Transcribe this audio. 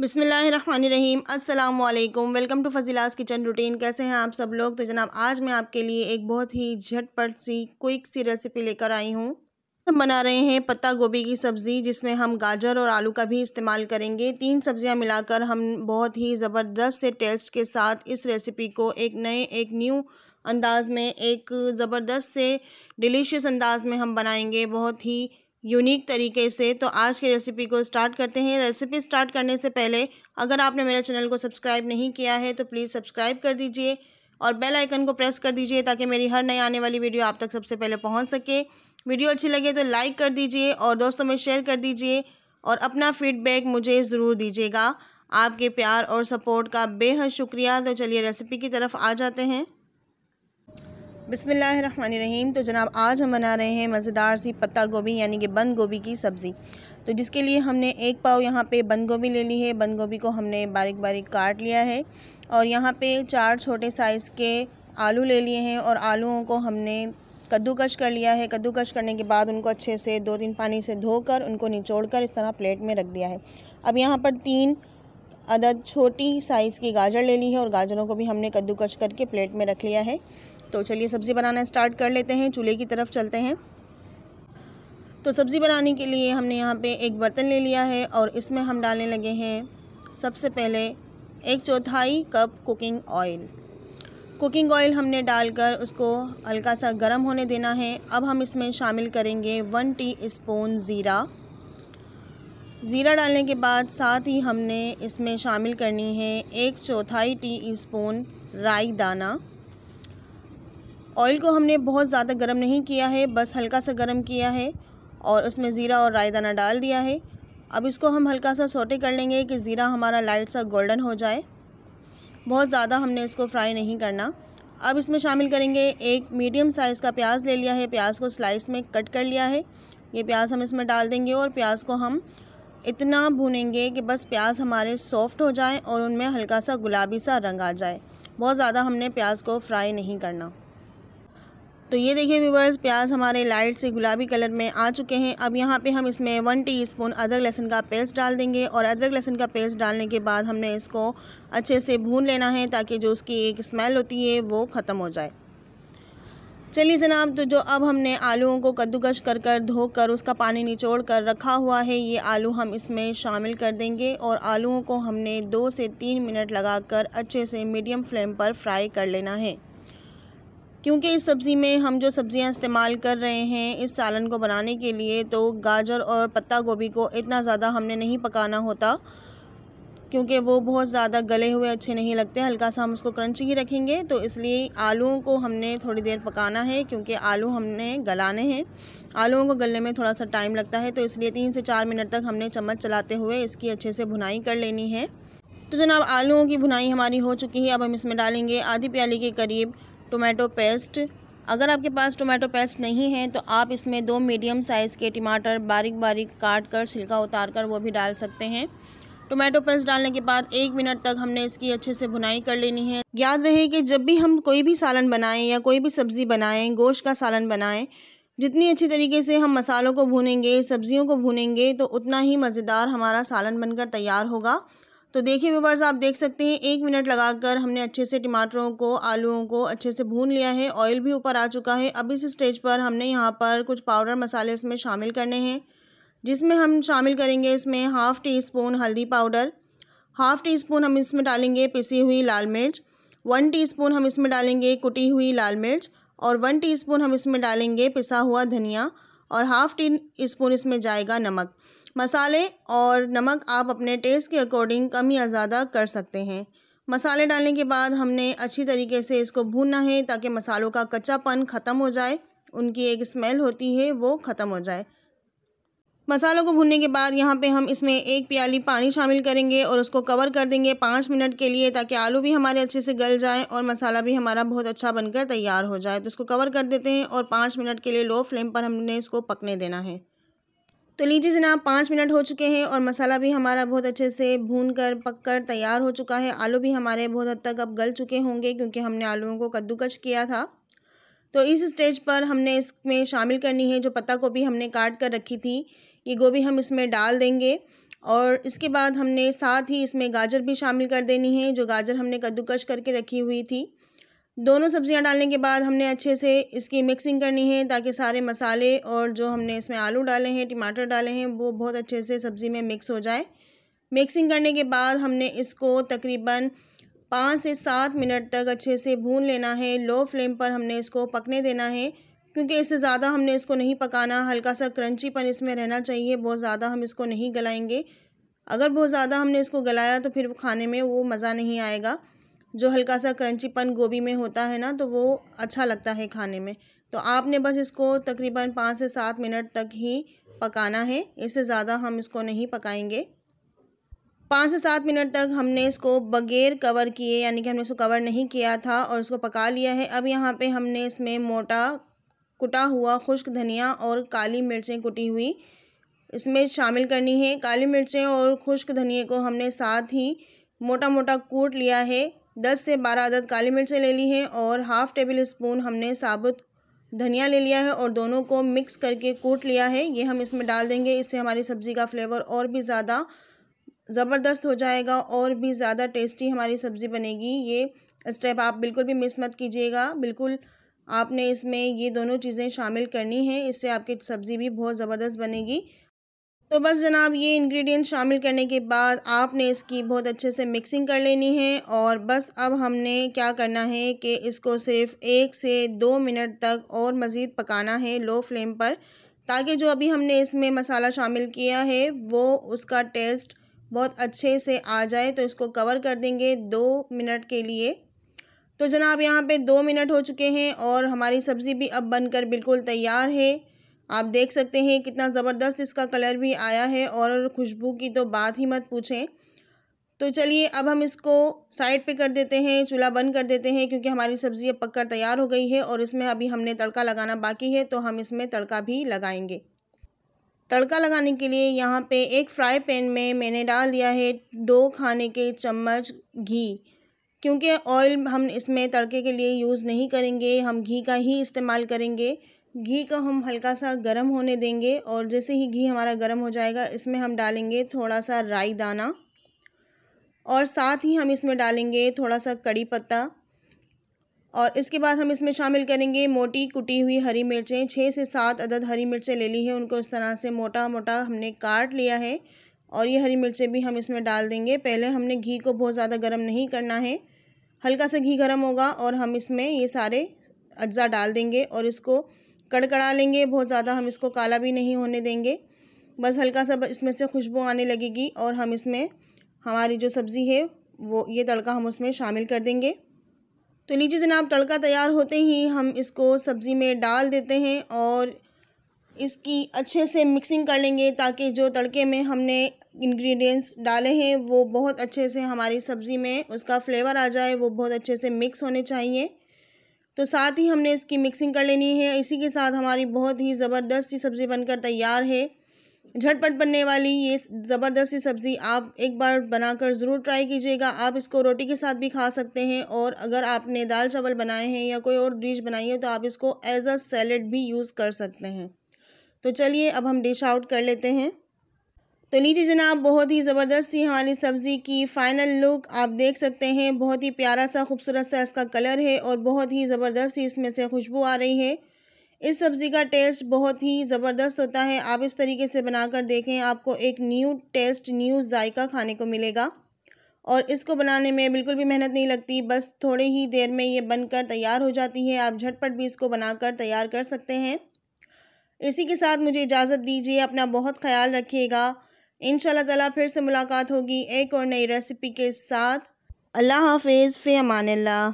बिसमीम अस्सलाम वालेकुम welcome to Fazila's kitchen routine कैसे हैं आप सब लोग तो जनाब आज मैं आपके लिए एक बहुत ही झटपट सी क्विक सी रेसिपी लेकर आई हूँ हम बना रहे हैं पत्ता गोभी की सब्ज़ी जिसमें हम गाजर और आलू का भी इस्तेमाल करेंगे तीन सब्ज़ियाँ मिलाकर हम बहुत ही ज़बरदस्त से टेस्ट के साथ इस रेसिपी को एक नए एक न्यू अंदाज़ में एक ज़बरदस्त से डिलीशियस अंदाज़ में हम बनाएंगे बहुत ही यूनिक तरीके से तो आज की रेसिपी को स्टार्ट करते हैं रेसिपी स्टार्ट करने से पहले अगर आपने मेरे चैनल को सब्सक्राइब नहीं किया है तो प्लीज़ सब्सक्राइब कर दीजिए और बेल आइकन को प्रेस कर दीजिए ताकि मेरी हर नई आने वाली वीडियो आप तक सबसे पहले पहुंच सके वीडियो अच्छी लगे तो लाइक कर दीजिए और दोस्तों में शेयर कर दीजिए और अपना फीडबैक मुझे ज़रूर दीजिएगा आपके प्यार और सपोर्ट का बेहद शुक्रिया तो चलिए रेसिपी की तरफ आ जाते हैं बिसमीम तो जनाब आज हम बना रहे हैं मज़ेदार सी पत्ता गोभी यानी कि बंद गोभी की सब्ज़ी तो जिसके लिए हमने एक पाव यहाँ पे बंद गोभी ले ली है बंद गोभी को हमने बारीक बारीक काट लिया है और यहाँ पे चार छोटे साइज़ के आलू ले लिए हैं और आलूओं को हमने कद्दूकश कर लिया है कद्दूकश करने के बाद उनको अच्छे से दो तीन पानी से धोकर उनको निचोड़ कर इस तरह प्लेट में रख दिया है अब यहाँ पर तीन अदद छोटी साइज़ की गाजर ले ली है और गाजरों को भी हमने कद्दूकश करके प्लेट में रख लिया है तो चलिए सब्ज़ी बनाना स्टार्ट कर लेते हैं चूल्हे की तरफ चलते हैं तो सब्ज़ी बनाने के लिए हमने यहाँ पे एक बर्तन ले लिया है और इसमें हम डालने लगे हैं सबसे पहले एक चौथाई cup cooking oil cooking oil हमने डालकर उसको हल्का सा गर्म होने देना है अब हम इसमें शामिल करेंगे वन टी स्पून ज़ीरा ज़ीरा डालने के बाद साथ ही हमने इसमें शामिल करनी है एक चौथाई टी स्पून राई दाना ऑयल को हमने बहुत ज़्यादा गर्म नहीं किया है बस हल्का सा गर्म किया है और उसमें ज़ीरा और रायदाना दाना डाल दिया है अब इसको हम हल्का सा सोटे कर लेंगे कि ज़ीरा हमारा लाइट सा गोल्डन हो जाए बहुत ज़्यादा हमने इसको फ्राई नहीं करना अब इसमें शामिल करेंगे एक मीडियम साइज़ का प्याज ले लिया है प्याज को स्लाइस में कट कर लिया है ये प्याज हम इसमें डाल देंगे और प्याज को हम इतना भूनेंगे कि बस प्याज हमारे सॉफ्ट हो जाए और उनमें हल्का सा गुलाबी सा रंग आ जाए बहुत ज़्यादा हमने प्याज को फ्राई नहीं करना तो ये देखिए व्यूवर्स प्याज हमारे लाइट से गुलाबी कलर में आ चुके हैं अब यहाँ पे हम इसमें वन टीस्पून अदरक लहसुन का पेस्ट डाल देंगे और अदरक लहसुन का पेस्ट डालने के बाद हमने इसको अच्छे से भून लेना है ताकि जो उसकी एक स्मेल होती है वो ख़त्म हो जाए चलिए जनाब तो जो अब हमने आलूओं को कद्दूकश कर कर धोकर उसका पानी निचोड़ कर रखा हुआ है ये आलू हम इसमें शामिल कर देंगे और आलूओं को हमने दो से तीन मिनट लगाकर अच्छे से मीडियम फ्लेम पर फ्राई कर लेना है क्योंकि इस सब्ज़ी में हम जो सब्ज़ियाँ इस्तेमाल कर रहे हैं इस सालन को बनाने के लिए तो गाजर और पत्ता गोभी को इतना ज़्यादा हमने नहीं पकाना होता क्योंकि वो बहुत ज़्यादा गले हुए अच्छे नहीं लगते हल्का सा हम उसको क्रंची ही रखेंगे तो इसलिए आलूओं को हमने थोड़ी देर पकाना है क्योंकि आलू हमने गलाने हैं आलूओं को गलने में थोड़ा सा टाइम लगता है तो इसलिए तीन से चार मिनट तक हमने चम्मच चलाते हुए इसकी अच्छे से भुनाई कर लेनी है तो जनाब आलूओं की भुनाई हमारी हो चुकी है अब हम इसमें डालेंगे आधी प्याली के करीब टोमेटो पेस्ट अगर आपके पास टोमेटो पेस्ट नहीं है तो आप इसमें दो मीडियम साइज़ के टमाटर बारीक बारीक काट कर छिलका उतार कर वो भी डाल सकते हैं टोमेटो पेस्ट डालने के बाद एक मिनट तक हमने इसकी अच्छे से भुनाई कर लेनी है याद रहे कि जब भी हम कोई भी सालन बनाएं या कोई भी सब्ज़ी बनाएं गोश्त का सालन बनाएं जितनी अच्छी तरीके से हम मसालों को भूनेंगे सब्ज़ियों को भूनेंगे तो उतना ही मज़ेदार हमारा सालन बनकर तैयार होगा तो देखिए व्यूवर्स आप देख सकते हैं एक मिनट लगाकर हमने अच्छे से टमाटरों को आलूओं को अच्छे से भून लिया है ऑयल भी ऊपर आ चुका है अब इस स्टेज पर हमने यहाँ पर कुछ पाउडर मसाले इसमें शामिल करने हैं जिसमें हम शामिल करेंगे इसमें हाफ़ टी स्पून हल्दी पाउडर हाफ़ टी स्पून हम इसमें डालेंगे पिसी हुई लाल मिर्च वन टी हम इसमें डालेंगे कुटी हुई लाल मिर्च और वन टी हम इसमें डालेंगे पिसा हुआ धनिया और हाफ़ टी स्पून इसमें जाएगा नमक मसाले और नमक आप अपने टेस्ट के अकॉर्डिंग कम या ज़्यादा कर सकते हैं मसाले डालने के बाद हमने अच्छी तरीके से इसको भूनना है ताकि मसालों का कच्चापन ख़त्म हो जाए उनकी एक स्मेल होती है वो ख़त्म हो जाए मसालों को भूनने के बाद यहाँ पे हम इसमें एक प्याली पानी शामिल करेंगे और उसको कवर कर देंगे पाँच मिनट के लिए ताकि आलू भी हमारे अच्छे से गल जाए और मसाला भी हमारा बहुत अच्छा बनकर तैयार हो जाए तो उसको कवर कर देते हैं और पाँच मिनट के लिए लो फ्लेम पर हमने इसको पकने देना है तो लीजिए जनाब पाँच मिनट हो चुके हैं और मसाला भी हमारा बहुत अच्छे से भून कर पक कर तैयार हो चुका है आलू भी हमारे बहुत हद तक अब गल चुके होंगे क्योंकि हमने आलूओं को कद्दूकश किया था तो इस स्टेज पर हमने इसमें शामिल करनी है जो पत्ता गोभी हमने काट कर रखी थी ये गोभी हम इसमें डाल देंगे और इसके बाद हमने साथ ही इसमें गाजर भी शामिल कर देनी है जो गाजर हमने कद्दूकश करके रखी हुई थी दोनों सब्ज़ियाँ डालने के बाद हमने अच्छे से इसकी मिक्सिंग करनी है ताकि सारे मसाले और जो हमने इसमें आलू डाले हैं टमाटर डाले हैं वो बहुत अच्छे से सब्ज़ी में मिक्स हो जाए मिक्सिंग करने के बाद हमने इसको तकरीबन पाँच से सात मिनट तक अच्छे से भून लेना है लो फ्लेम पर हमने इसको पकने देना है क्योंकि इससे ज़्यादा हमने इसको नहीं पकाना हल्का सा क्रंचीपन इसमें रहना चाहिए बहुत ज़्यादा हम इसको नहीं गलाएंगे अगर बहुत ज़्यादा हमने इसको गलाया तो फिर खाने में वो मज़ा नहीं आएगा जो हल्का सा क्रंचीपन गोभी में होता है ना तो वो अच्छा लगता है खाने में तो आपने बस इसको तकरीबन पाँच से सात मिनट तक ही पकाना है इससे ज़्यादा हम इसको नहीं पकाएंगे पाँच से सात मिनट तक हमने इसको बगैर कवर किए यानी कि हमने इसको कवर नहीं किया था और इसको पका लिया है अब यहाँ पे हमने इसमें मोटा कुटा हुआ खुश्क धनिया और काली मिर्चें कुटी हुई इसमें शामिल करनी है काली मिर्चें और खुश्क धनिए को हमने साथ ही मोटा मोटा कूट लिया है दस से बारह अदद काली मिर्चें ले ली हैं और हाफ़ टेबल स्पून हमने साबुत धनिया ले लिया है और दोनों को मिक्स करके कूट लिया है ये हम इसमें डाल देंगे इससे हमारी सब्ज़ी का फ्लेवर और भी ज़्यादा ज़बरदस्त हो जाएगा और भी ज़्यादा टेस्टी हमारी सब्ज़ी बनेगी ये स्टेप आप बिल्कुल भी मिस मत कीजिएगा बिल्कुल आपने इसमें ये दोनों चीज़ें शामिल करनी है इससे आपकी सब्ज़ी भी बहुत ज़बरदस्त बनेगी तो बस जनाब ये इंग्रेडिएंट शामिल करने के बाद आपने इसकी बहुत अच्छे से मिक्सिंग कर लेनी है और बस अब हमने क्या करना है कि इसको सिर्फ एक से दो मिनट तक और मज़ीद पकाना है लो फ्लेम पर ताकि जो अभी हमने इसमें मसाला शामिल किया है वो उसका टेस्ट बहुत अच्छे से आ जाए तो इसको कवर कर देंगे दो मिनट के लिए तो जनाब यहाँ पे दो मिनट हो चुके हैं और हमारी सब्ज़ी भी अब बनकर बिल्कुल तैयार है आप देख सकते हैं कितना ज़बरदस्त इसका कलर भी आया है और खुशबू की तो बात ही मत पूछें तो चलिए अब हम इसको साइड पे कर देते हैं चूल्हा बंद कर देते हैं क्योंकि हमारी सब्ज़ी अब पककर तैयार हो गई है और इसमें अभी हमने तड़का लगाना बाकी है तो हम इसमें तड़का भी लगाएंगे तड़का लगाने के लिए यहाँ पे एक फ्राई पैन में मैंने डाल दिया है दो खाने के चम्मच घी क्योंकि ऑयल हम इसमें तड़के के लिए यूज़ नहीं करेंगे हम घी का ही इस्तेमाल करेंगे घी का हम हल्का सा गर्म होने देंगे और जैसे ही घी हमारा गर्म हो जाएगा इसमें हम डालेंगे थोड़ा सा राई दाना और साथ ही हम इसमें डालेंगे थोड़ा सा कड़ी पत्ता और इसके बाद हम इसमें शामिल करेंगे मोटी कुटी हुई हरी मिर्चें छः से सात अदद हरी मिर्चें ले ली हैं उनको इस तरह से मोटा मोटा हमने काट लिया है और ये हरी मिर्चें भी हम इसमें डाल देंगे पहले हमने घी को बहुत ज़्यादा गर्म नहीं करना है हल्का सा घी गर्म होगा और हम इसमें ये सारे अज्जा डाल देंगे और इसको कड़कड़ा लेंगे बहुत ज़्यादा हम इसको काला भी नहीं होने देंगे बस हल्का सा इसमें से खुशबू आने लगेगी और हम इसमें हमारी जो सब्ज़ी है वो ये तड़का हम उसमें शामिल कर देंगे तो लीजिए जनाब तड़का तैयार होते ही हम इसको सब्ज़ी में डाल देते हैं और इसकी अच्छे से मिक्सिंग कर लेंगे ताकि जो तड़के में हमने इंग्रेडिएंट्स डाले हैं वो बहुत अच्छे से हमारी सब्ज़ी में उसका फ्लेवर आ जाए वो बहुत अच्छे से मिक्स होने चाहिए तो साथ ही हमने इसकी मिक्सिंग कर लेनी है इसी के साथ हमारी बहुत ही ज़बरदस्त सी सब्ज़ी बनकर तैयार है झटपट बनने वाली ये ज़बरदस्त सी सब्ज़ी आप एक बार बनाकर ज़रूर ट्राई कीजिएगा आप इसको रोटी के साथ भी खा सकते हैं और अगर आपने दाल चावल बनाए हैं या कोई और डिश बनाई है तो आप इसको एज अ सैलड भी यूज़ कर सकते हैं तो चलिए अब हम डिश आउट कर लेते हैं तो लीजिए जनाब बहुत ही ज़बरदस्त थी हमारी सब्ज़ी की फ़ाइनल लुक आप देख सकते हैं बहुत ही प्यारा सा खूबसूरत सा इसका कलर है और बहुत ही ज़बरदस्त ही इसमें से खुशबू आ रही है इस सब्ज़ी का टेस्ट बहुत ही ज़बरदस्त होता है आप इस तरीके से बनाकर देखें आपको एक न्यू टेस्ट न्यू जायका खाने को मिलेगा और इसको बनाने में बिल्कुल भी मेहनत नहीं लगती बस थोड़े ही देर में ये बनकर तैयार हो जाती है आप झटपट भी इसको बनाकर तैयार कर सकते हैं इसी के साथ मुझे इजाज़त दीजिए अपना बहुत ख्याल रखिएगा इन ताला फिर से मुलाकात होगी एक और नई रेसिपी के साथ अल्लाह हाफिज़ फ़ी अमान